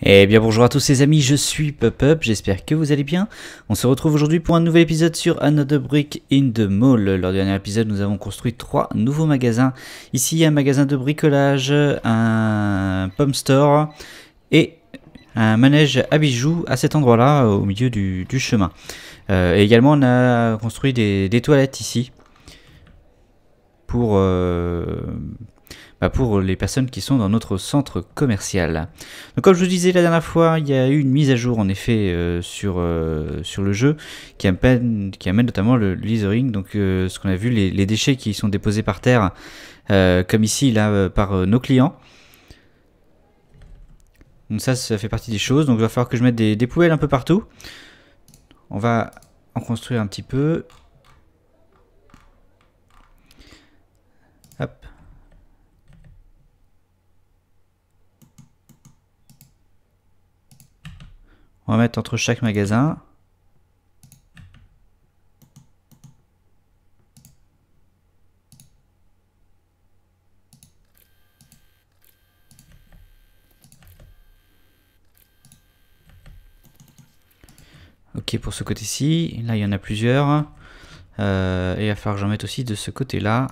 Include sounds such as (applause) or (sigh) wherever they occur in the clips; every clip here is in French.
Eh bien bonjour à tous les amis, je suis PopUp, j'espère que vous allez bien. On se retrouve aujourd'hui pour un nouvel épisode sur Another Brick in the Mall. Lors du dernier épisode, nous avons construit trois nouveaux magasins. Ici, un magasin de bricolage, un pomme store et un manège à bijoux à cet endroit-là, au milieu du, chemin. Euh, et également, on a construit des, toilettes ici pour, euh, bah, pour les personnes qui sont dans notre centre commercial. Donc comme je vous disais la dernière fois, il y a eu une mise à jour en effet euh, sur, euh, sur le jeu qui amène, qui amène notamment le, Leathering, donc euh, ce qu'on a vu, les, déchets qui sont déposés par terre, comme ici là par nos clients. Donc ça, ça fait partie des choses. Donc il va falloir que je mette des poubelles un peu partout. On va en construire un petit peu. On va mettre entre chaque magasin. Ok pour ce côté-ci, là il y en a plusieurs. Euh, et il va falloir que j'en mette aussi de ce côté-là.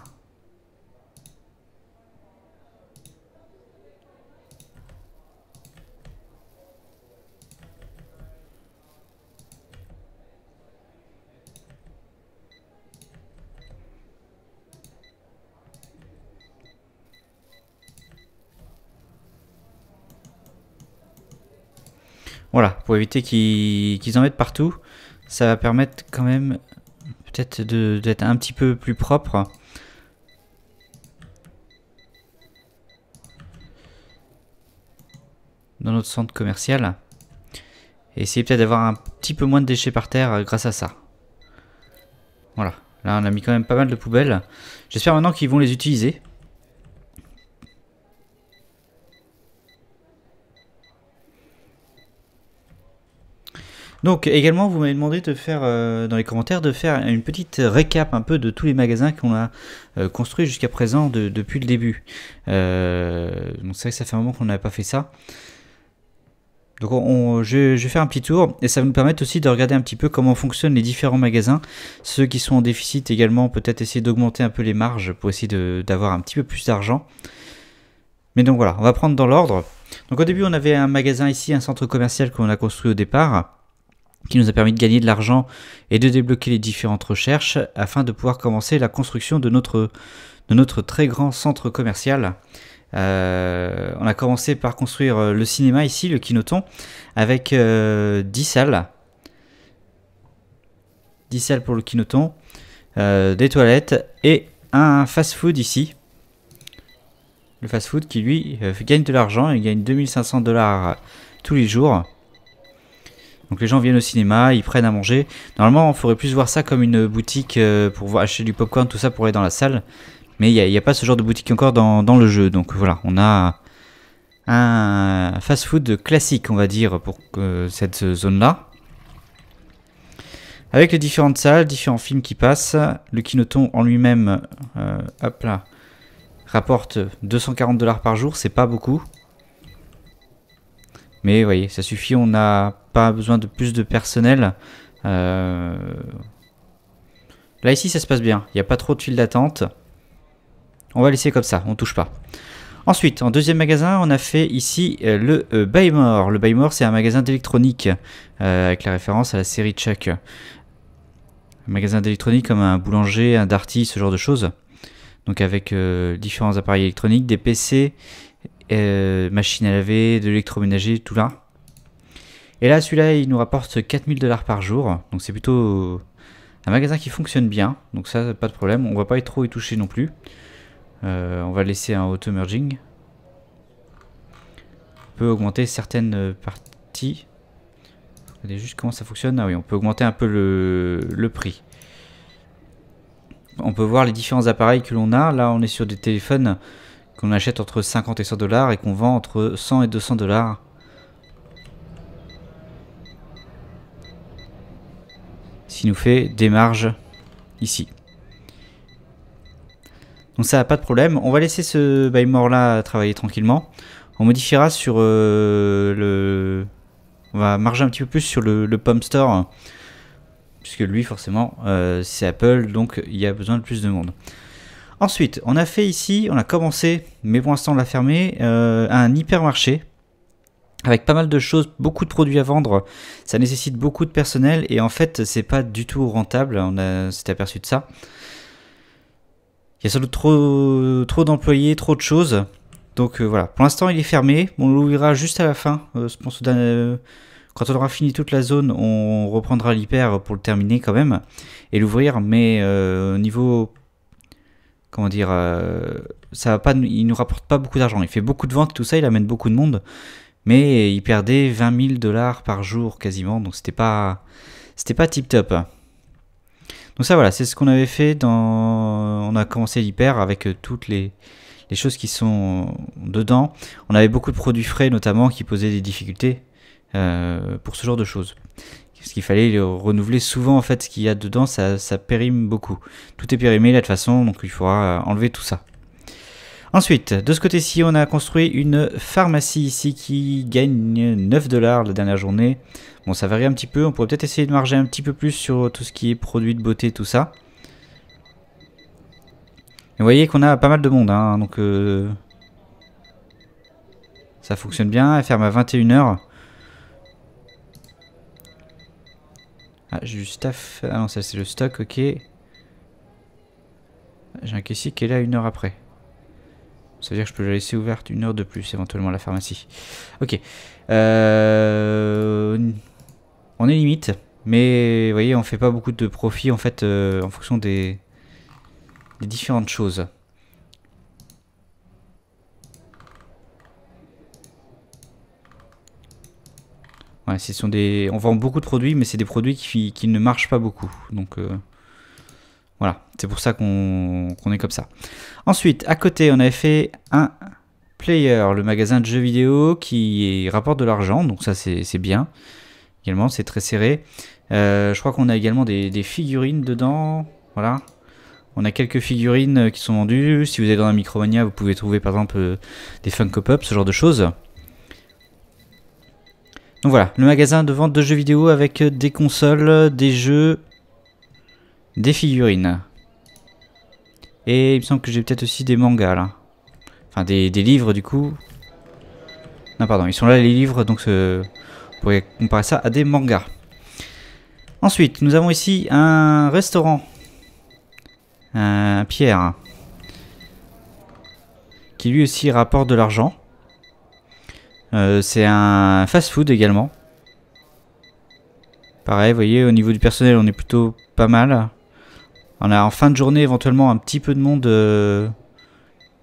Voilà, pour éviter qu'ils en mettent partout, ça va permettre quand même peut-être d'être un petit peu plus propre. Dans notre centre commercial. Et essayer peut-être d'avoir un petit peu moins de déchets par terre euh, grâce à ça. Voilà, là on a mis quand même pas mal de poubelles. J'espère maintenant qu'ils vont les utiliser. Donc également, vous m'avez demandé de faire euh, dans les commentaires de faire une petite récap un peu de tous les magasins qu'on a construit euh, construits jusqu'à présent depuis le début. Euh, donc c'est vrai que ça fait un moment qu'on n'avait pas fait ça. Donc je, je, vais faire un petit tour et ça va nous permettre aussi de regarder un petit peu comment fonctionnent les différents magasins. Ceux qui sont en déficit également, peut-être essayer d'augmenter un peu les marges pour essayer d'avoir un petit peu plus d'argent. Mais donc voilà, on va prendre dans l'ordre. Donc au début on avait un magasin ici, un centre commercial qu'on a construit au départ qui nous a permis de gagner de l'argent et de débloquer les différentes recherches afin de pouvoir commencer la construction de notre, de notre très grand centre commercial. Euh, on a commencé par construire euh, le cinéma ici, le Kinoton, avec 10 euh, salles. 10 salles pour le Kinoton, des toilettes et un fast-food ici. Le fast-food qui lui gagne de l'argent, il gagne 2500 dollars tous les jours. Donc les gens viennent au cinéma, ils prennent à manger. Normalement, on ferait plus voir ça comme une boutique euh, pour acheter du pop popcorn, tout ça pour aller dans la salle. Mais il n'y a, pas ce genre de boutique encore dans, le jeu. Donc voilà, on a un fast-food classique, on va dire, pour euh, cette zone-là. Avec les différentes salles, différents films qui passent. Le kinoton en lui-même, euh, hop là, rapporte 240 dollars par jour, c'est pas beaucoup. Mais vous voyez, ça suffit, on n'a pas besoin de plus de personnel. Euh, là ici ça se passe bien, il n'y a pas trop de file d'attente. On va laisser comme ça, on touche pas. Ensuite, en deuxième magasin, on a fait ici euh, le euh, Baymore. Le Baymore, c'est un magasin d'électronique, avec la référence à la série Chuck. Un magasin d'électronique comme un boulanger, un darty, ce genre de choses. Donc avec différents appareils électroniques, des PC euh, machine à laver, de l'électroménager, tout là. Et là, celui-là, il nous rapporte 4000 dollars par jour. Donc c'est plutôt un magasin qui fonctionne bien. Donc ça, pas de problème. On va pas être trop y toucher non plus. Euh, on va laisser un auto-merging. On peut augmenter certaines parties. Regardez juste comment ça fonctionne. Ah oui, on peut augmenter un peu le prix. On peut voir les différents appareils que l'on a. Là, on est sur des téléphones qu'on achète entre 50 et 100 dollars et qu'on vend entre 100 et 200 dollars. s'il nous fait des marges ici. Donc ça, pas de problème. On va laisser ce buy more là travailler tranquillement. On modifiera sur euh, le... On va marger un petit peu plus sur le, le Store. Puisque lui, forcément, euh, c'est Apple, donc il y a besoin de plus de monde. Ensuite, on a fait ici, on a commencé, mais pour l'instant on l'a fermé, euh, un hypermarché avec pas mal de choses, beaucoup de produits à vendre. Ça nécessite beaucoup de personnel et en fait, c'est pas du tout rentable. On s'est aperçu de ça. Il y a sans trop, trop d'employés, trop de choses. Donc euh, voilà, pour l'instant il est fermé, on l'ouvrira juste à la fin. Euh, quand on aura fini toute la zone, on reprendra l'hyper pour le terminer quand même et l'ouvrir. Mais au niveau comment dire, euh, ça va pas, il nous rapporte pas beaucoup d'argent. Il fait beaucoup de ventes, tout ça, il amène beaucoup de monde, mais il perdait 20 000 dollars par jour quasiment, donc c'était pas, c'était pas tip top. Donc ça voilà, c'est ce qu'on avait fait dans, on a commencé l'hyper avec euh, toutes les, choses qui sont dedans. On avait beaucoup de produits frais notamment qui posaient des difficultés euh, pour ce genre de choses parce qu'il fallait renouveler souvent en fait ce qu'il y a dedans, ça, périme beaucoup. Tout est périmé là de toute façon, donc il faudra euh, enlever tout ça. Ensuite, de ce côté-ci, on a construit une pharmacie ici qui gagne 9 dollars la dernière journée. Bon, ça varie un petit peu, on pourrait peut-être essayer de marger un petit peu plus sur tout ce qui est produits de beauté, tout ça. vous voyez qu'on a pas mal de monde, hein, donc euh, ça fonctionne bien. Elle ferme à 21h. Ah, j'ai du staff. Ah non, ça c'est le stock, ok. J'ai un caissier qui est là une heure après. Ça veut dire que je peux la laisser ouverte une heure de plus, éventuellement, la pharmacie. Ok. Euh, on est limite. Mais, vous voyez, on fait pas beaucoup de profit, en fait, euh, en fonction des différentes choses. des... On vend beaucoup de produits, mais c'est des produits qui, ne marchent pas beaucoup. Donc euh, voilà, c'est pour ça qu'on est comme ça. Ensuite, à côté, on avait fait un player, le magasin de jeux vidéo qui rapporte de l'argent. Donc ça, c'est bien. Également, c'est très serré. Euh, je crois qu'on a également des, figurines dedans. Voilà. On a quelques figurines euh, qui sont vendues. Si vous êtes dans la Micromania, vous pouvez trouver par exemple des Funko Pop, ce genre de choses. Donc voilà, le magasin de vente de jeux vidéo avec euh, des consoles, des jeux, des figurines. Et il me semble que j'ai peut-être aussi des mangas là. Enfin des, livres du coup. Non pardon, ils sont là les livres donc euh, on pourrait comparer ça à des mangas. Ensuite, nous avons ici un restaurant. Un pierre. Qui lui aussi rapporte de l'argent. Euh, c'est un fast-food également. Pareil, vous voyez, au niveau du personnel, on est plutôt pas mal. On a en fin de journée éventuellement un petit peu de monde euh,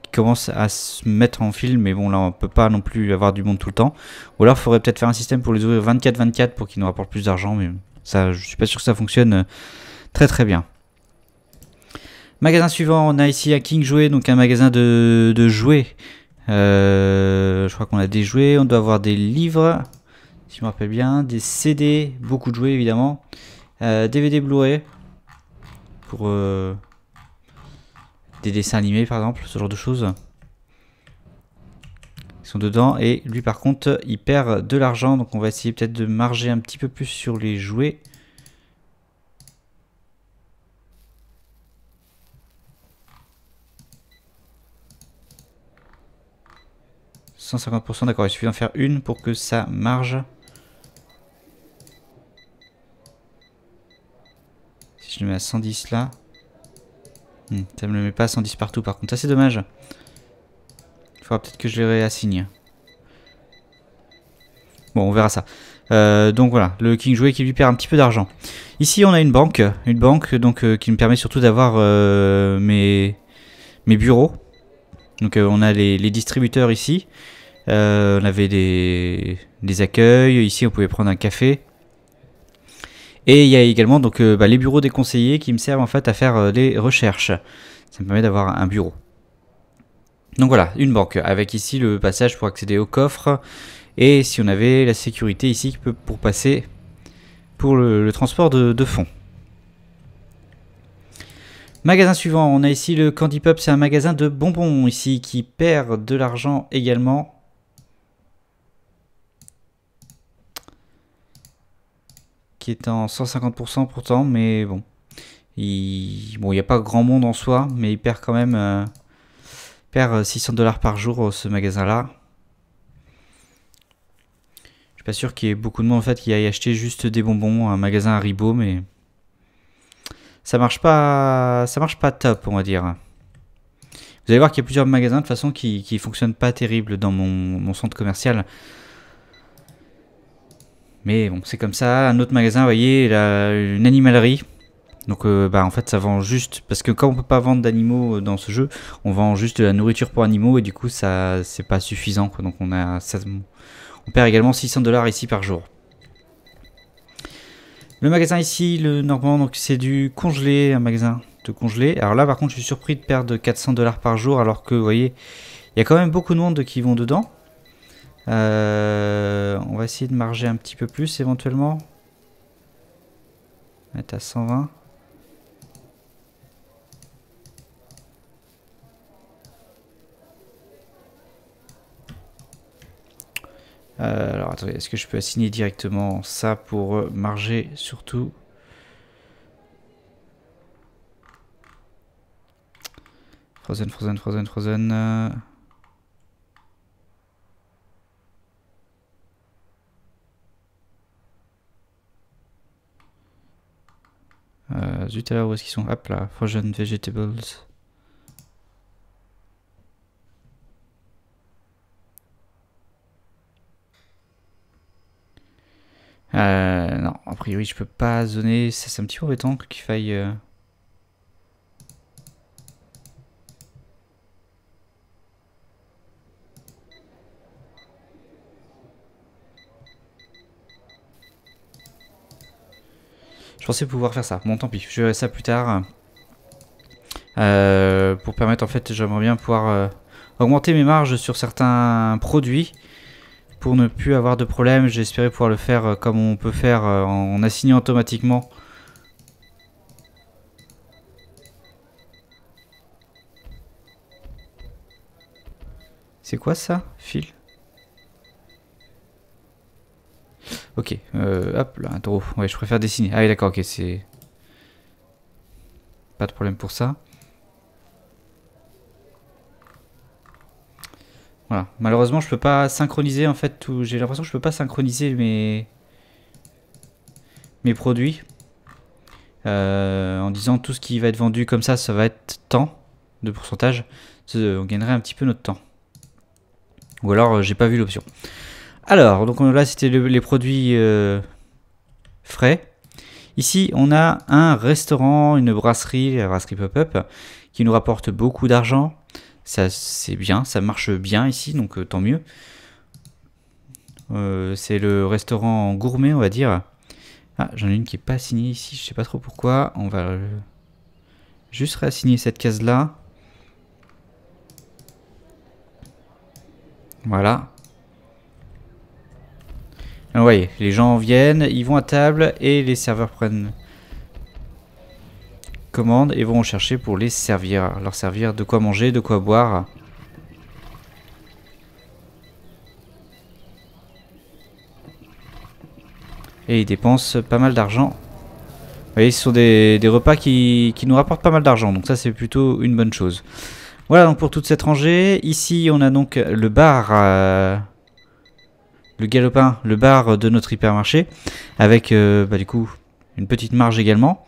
qui commence à se mettre en fil, mais bon, là, on peut pas non plus avoir du monde tout le temps. Ou alors, il faudrait peut-être faire un système pour les ouvrir 24-24 pour qu'ils nous rapportent plus d'argent, mais ça, je suis pas sûr que ça fonctionne euh, très très bien. Magasin suivant, on a ici King Jouet, donc un magasin de jouets. Euh, je crois qu'on a des jouets, on doit avoir des livres, si je me rappelle bien, des CD, beaucoup de jouets évidemment, DVD euh, Blu-ray pour euh, des dessins animés par exemple, ce genre de choses. Ils sont dedans et lui par contre il perd de l'argent donc on va essayer peut-être de marger un petit peu plus sur les jouets. 150%, d'accord, il suffit d'en faire une pour que ça marge. Si je le mets à 110 là. Hmm, ça me le met pas à 110 partout par contre, ça c'est dommage. Il faudra peut-être que je les réassigne. Bon, on verra ça. Euh, donc voilà, le King Jouet qui lui perd un petit peu d'argent. Ici, on a une banque, une banque donc euh, qui me permet surtout d'avoir euh, mes, mes bureaux. Donc euh, on a les, distributeurs ici. Euh, on avait des, accueils, ici on pouvait prendre un café. Et il y a également donc, euh, bah, les bureaux des conseillers qui me servent en fait à faire des recherches. Ça me permet d'avoir un bureau. Donc voilà, une banque, avec ici le passage pour accéder au coffre. Et si on avait la sécurité ici pour passer pour le, transport de fonds. Magasin suivant, on a ici le Candy Pop, c'est un magasin de bonbons ici qui perd de l'argent également. Qui est en 150% pourtant, mais bon. Il n'y a pas grand monde en soi, mais il perd quand même euh, perd 600 euh, dollars par jour euh, ce magasin-là. Je suis pas sûr qu'il y ait beaucoup de monde en fait qui aille acheter juste des bonbons, un magasin à Haribo, mais ça marche pas, ça marche pas top, on va dire. Vous allez voir qu'il y a plusieurs magasins de façon qui, qui fonctionnent pas terrible dans mon, centre commercial. Mais bon, c'est comme ça. Un autre magasin, vous voyez, là, une animalerie. Donc euh, bah, en fait ça vend juste, parce que quand on peut pas vendre d'animaux euh, dans ce jeu, on vend juste de la nourriture pour animaux et du coup ça c'est pas suffisant. Donc on, a, on perd également 600 dollars ici par jour. Le magasin ici, le Normand, donc c'est du congelé, un magasin de congelé. Alors là, par contre, je suis surpris de perdre 400 dollars par jour, alors que, vous voyez, il y a quand même beaucoup de monde qui vont dedans. Euh, on va essayer de marger un petit peu plus, éventuellement. On être à 120. Euh, alors attendez, est-ce que je peux assigner directement ça pour euh, marger surtout Frozen, Frozen, Frozen, Frozen. Euh. euh... zut alors où est-ce qu'ils sont Hop là, Frozen Vegetables. Euh, non, a priori, je peux pas zoner. C'est un petit peu embêtant qu'il faille... Euh, je pensais pouvoir faire ça. Bon, tant pis. Je verrai ça plus tard. Euh, pour permettre, en fait, j'aimerais bien pouvoir euh, augmenter mes marges sur certains produits pour ne plus avoir de problème. J'espérais pouvoir le faire euh, comme on peut faire euh, en assignant automatiquement. C'est quoi ça Fil Ok, euh, hop là, un Ouais, je préfère dessiner. Ah oui, d'accord, ok, c'est... Pas de problème pour ça. Malheureusement, je peux pas synchroniser en fait tout. J'ai l'impression que je peux pas synchroniser mes mes produits euh, en disant tout ce qui va être vendu comme ça, ça va être tant de pourcentage. On gagnerait un petit peu notre temps. Ou alors, euh, j'ai pas vu l'option. Alors, donc là, c'était les produits euh, frais. Ici, on a un restaurant, une brasserie, la brasserie Pop-Up, qui nous rapporte beaucoup d'argent ça c'est bien, ça marche bien ici, donc euh, tant mieux. Euh, c'est le restaurant gourmet, on va dire. Ah, j'en ai une qui n'est pas assignée ici, je sais pas trop pourquoi. On va euh, juste réassigner cette case-là. Voilà. vous voyez, les gens viennent, ils vont à table et les serveurs prennent Commandes et vont chercher pour les servir. Leur servir de quoi manger, de quoi boire. Et ils dépensent pas mal d'argent. Vous voyez, ce sont des, repas qui, nous rapportent pas mal d'argent. Donc ça, c'est plutôt une bonne chose. Voilà donc pour toute cette rangée. Ici, on a donc le bar... Euh, le galopin, le bar de notre hypermarché, avec euh, bah, du coup une petite marge également.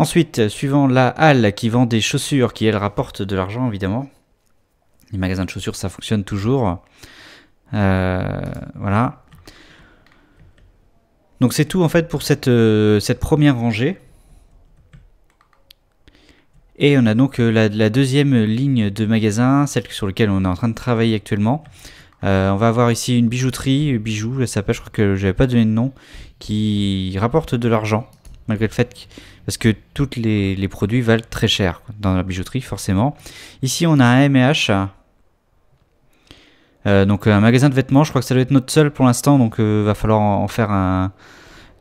Ensuite, suivant la halle qui vend des chaussures, qui elle rapporte de l'argent évidemment. Les magasins de chaussures, ça fonctionne toujours. Euh, voilà. Donc c'est tout en fait pour cette, euh, première rangée. Et on a donc euh, la, deuxième ligne de magasins, celle sur laquelle on est en train de travailler actuellement. on va avoir ici une bijouterie, bijoux, ça s'appelle, je crois que je n'avais pas donné de nom, qui rapporte de l'argent malgré le fait que, parce que tous les, produits valent très cher dans la bijouterie forcément. Ici on a un M&H, euh, donc un magasin de vêtements, je crois que ça doit être notre seul pour l'instant, donc il euh, va falloir en, faire un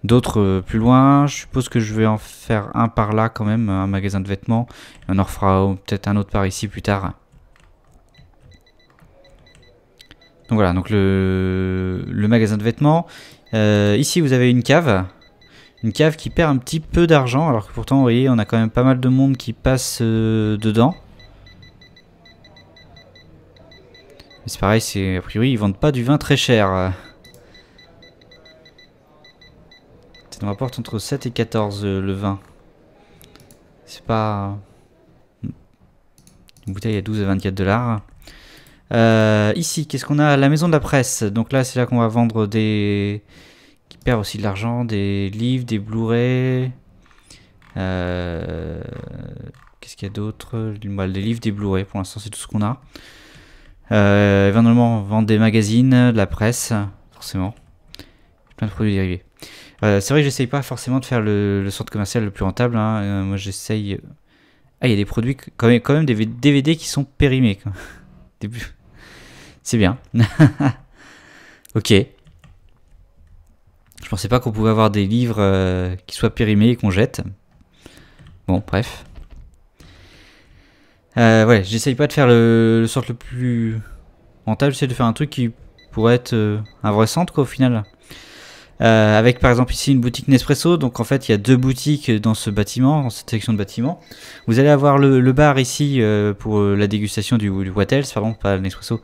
d'autres euh, plus loin. Je suppose que je vais en faire un par là quand même, un magasin de vêtements. Et on en refera oh, peut-être un autre par ici plus tard. Donc voilà, donc le, le magasin de vêtements. ici vous avez une cave. Une cave qui perd un petit peu d'argent, alors que pourtant, vous voyez, on a quand même pas mal de monde qui passe euh, dedans. Mais c'est pareil, c'est a priori, ils vendent pas du vin très cher. Ça euh. nous rapporte entre 7 et 14, euh, le vin. C'est pas... Hmm. Une bouteille à 12 et 24 dollars. ici, qu'est-ce qu'on a La maison de la presse. Donc là, c'est là qu'on va vendre des perds aussi de l'argent, des livres, des Blu-ray. Euh, qu'est-ce qu'il y a d'autre bah, Des livres, des Blu-ray, pour l'instant c'est tout ce qu'on a. Euh, éventuellement, vendre des magazines, de la presse, forcément. Plein de produits dérivés. Euh, c'est vrai que j'essaye pas forcément de faire le, centre commercial le plus rentable. Hein. moi j'essaye. Ah, il y a des produits, quand même, quand même des DVD qui sont périmés. (laughs) C'est bien. (laughs) ok. Je pensais pas qu'on pouvait avoir des livres euh, qui soient périmés et qu'on jette. Bon, bref. Euh, ouais, j'essaye pas de faire le, sort le plus rentable, c'est de faire un truc qui pourrait être euh, un quoi au final. Euh, avec par exemple ici une boutique Nespresso, donc en fait il y a deux boutiques dans ce bâtiment, dans cette section de bâtiment. Vous allez avoir le, bar ici pour la dégustation du, du Wattels, pardon, pas Nespresso,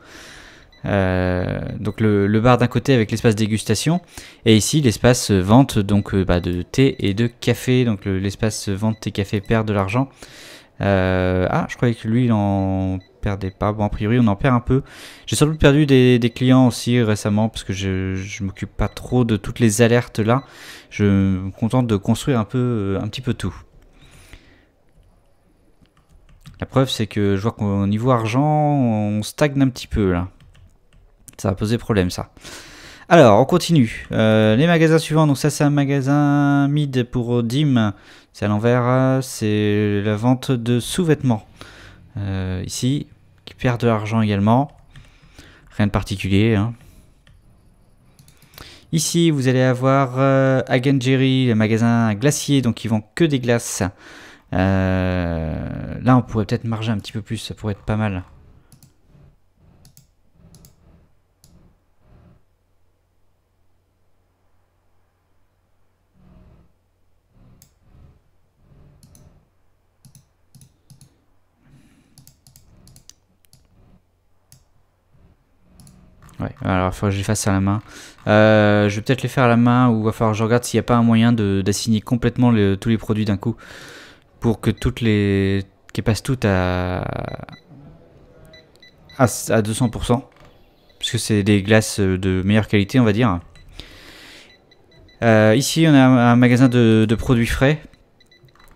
euh, donc le, bar d'un côté avec l'espace dégustation et ici l'espace vente donc euh, bah, de thé et de café. Donc l'espace vente thé café perd de l'argent. Euh, ah, je croyais que lui il en perdait pas. Bon, a priori on en perd un peu. J'ai sans doute perdu des, clients aussi récemment parce que je, je m'occupe pas trop de toutes les alertes là. Je me contente de construire un peu, un petit peu tout. La preuve, c'est que je vois qu'au niveau argent, on stagne un petit peu là. Ça va poser problème, ça. Alors, on continue. Euh, les magasins suivants, donc ça c'est un magasin mid pour Dim, c'est à l'envers, c'est la vente de sous-vêtements. Euh, ici, qui perd de l'argent également. Rien de particulier. Hein. Ici, vous allez avoir euh, Jerry le magasin glacier, donc ils vendent que des glaces. Euh, là, on pourrait peut-être marger un petit peu plus, ça pourrait être pas mal. Ouais, alors il faut que je les fasse à la main. Euh, je vais peut-être les faire à la main ou il va falloir que je regarde s'il n'y a pas un moyen d'assigner complètement tous les produits d'un coup. Pour que toutes les. qu'elles passent toutes à. à, 200%. Puisque c'est des glaces de meilleure qualité, on va dire. Euh, ici, on a un magasin de, produits frais.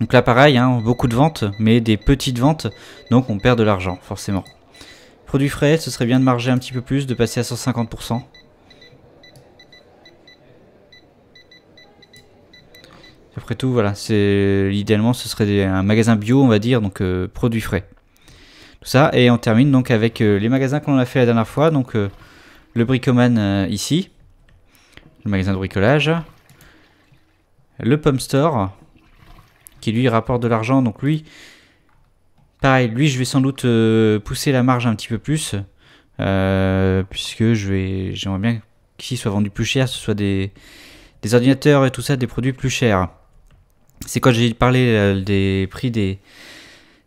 Donc là, pareil, hein, beaucoup de ventes, mais des petites ventes. Donc on perd de l'argent, forcément. Produits frais, ce serait bien de marger un petit peu plus, de passer à 150%. Après tout, voilà, c'est idéalement ce serait un magasin bio, on va dire, donc euh, produits frais. Tout ça, et on termine donc avec euh, les magasins qu'on a fait la dernière fois, donc euh, le bricoman ici, le magasin de bricolage, le Pump Store, qui lui rapporte de l'argent, donc lui, Pareil, lui, je vais sans doute euh, pousser la marge un petit peu plus, euh, puisque j'aimerais bien qu'il soit vendu plus cher, ce soit des, ordinateurs et tout ça, des produits plus chers. C'est quand j'ai parlé euh, des prix des,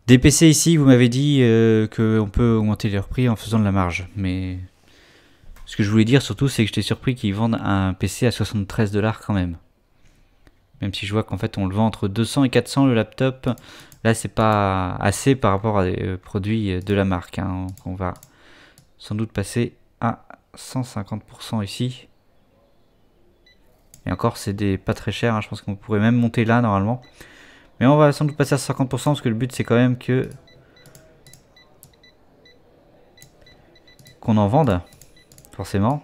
PC ici, vous m'avez dit qu'on peut augmenter leur prix en faisant de la marge. Mais ce que je voulais dire surtout, c'est que j'étais surpris qu'ils vendent un PC à 73 dollars quand même. Même si je vois qu'en fait on le vend entre 200 et 400 le laptop, Là, c'est pas assez par rapport à des euh, produits de la marque. Hein. on va sans doute passer à 150% ici. Et encore, c'est des pas très cher. Hein. Je pense qu'on pourrait même monter là normalement. Mais on va sans doute passer à 50% parce que le but c'est quand même que qu'on en vende, forcément.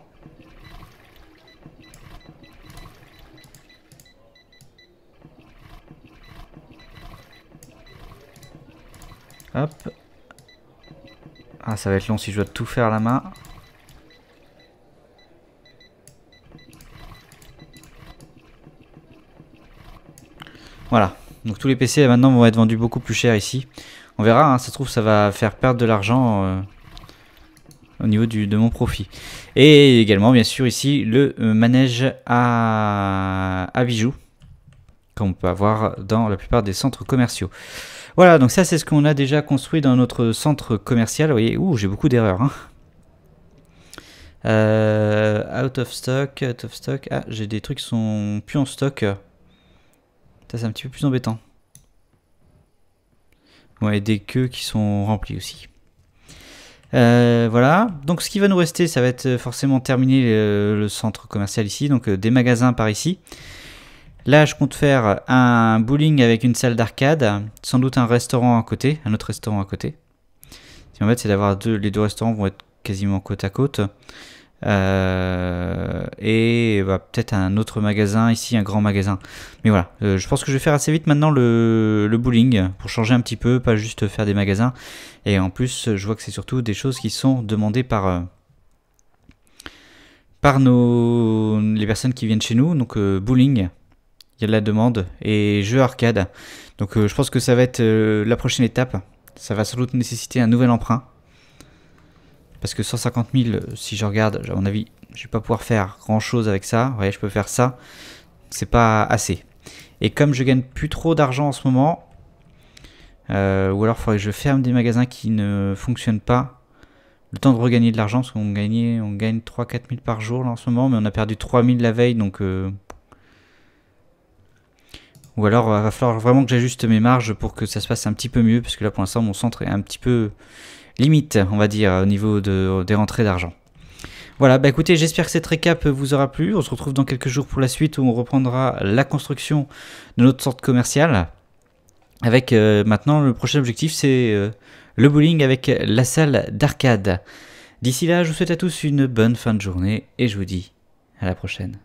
Ah, ça va être long si je dois tout faire à la main. Voilà. Donc tous les PC maintenant vont être vendus beaucoup plus cher ici. On verra, hein. ça se trouve ça va faire perdre de l'argent euh, au niveau de mon profit. Et également bien sûr ici le euh, manège à, à bijoux qu'on peut avoir dans la plupart des centres commerciaux. Voilà, donc ça c'est ce qu'on a déjà construit dans notre centre commercial. Vous voyez, ouh, j'ai beaucoup d'erreurs. Hein. Euh, out of stock, out of stock. Ah, j'ai des trucs qui sont plus en stock. Ça c'est un petit peu plus embêtant. Ouais, et des queues qui sont remplies aussi. Euh, voilà, donc ce qui va nous rester, ça va être forcément terminer le centre commercial ici, donc euh, des magasins par ici. Là, je compte faire un bowling avec une salle d'arcade, sans doute un restaurant à côté, un autre restaurant à côté. en fait, c'est d'avoir deux, les deux restaurants vont être quasiment côte à côte. Euh, et bah, peut-être un autre magasin ici, un grand magasin. Mais voilà, euh, je pense que je vais faire assez vite maintenant le, bowling pour changer un petit peu, pas juste faire des magasins. Et en plus, je vois que c'est surtout des choses qui sont demandées par euh, par nos les personnes qui viennent chez nous. Donc bowling, il y a de la demande, et jeu arcade. Donc euh, je pense que ça va être euh, la prochaine étape. Ça va sans doute nécessiter un nouvel emprunt. Parce que 150 000, euh, si je regarde, à mon avis, je vais pas pouvoir faire grand chose avec ça. Vous je peux faire ça. C'est pas assez. Et comme je gagne plus trop d'argent en ce moment, ou alors il faudrait que je ferme des magasins qui ne fonctionnent pas. Le temps de regagner de l'argent, parce qu'on gagne, on gagne 3-4 000 par jour là, en ce moment, mais on a perdu 3 000 la veille, donc euh, ou alors, il euh, va falloir vraiment que j'ajuste mes marges pour que ça se passe un petit peu mieux, parce que là, pour l'instant, mon centre est un petit peu limite, on va dire, au niveau de, des rentrées d'argent. Voilà, bah écoutez, j'espère que cette récap vous aura plu. On se retrouve dans quelques jours pour la suite où on reprendra la construction de notre centre commercial. Avec euh, maintenant le prochain objectif, c'est euh, le bowling avec la salle d'arcade. D'ici là, je vous souhaite à tous une bonne fin de journée et je vous dis à la prochaine.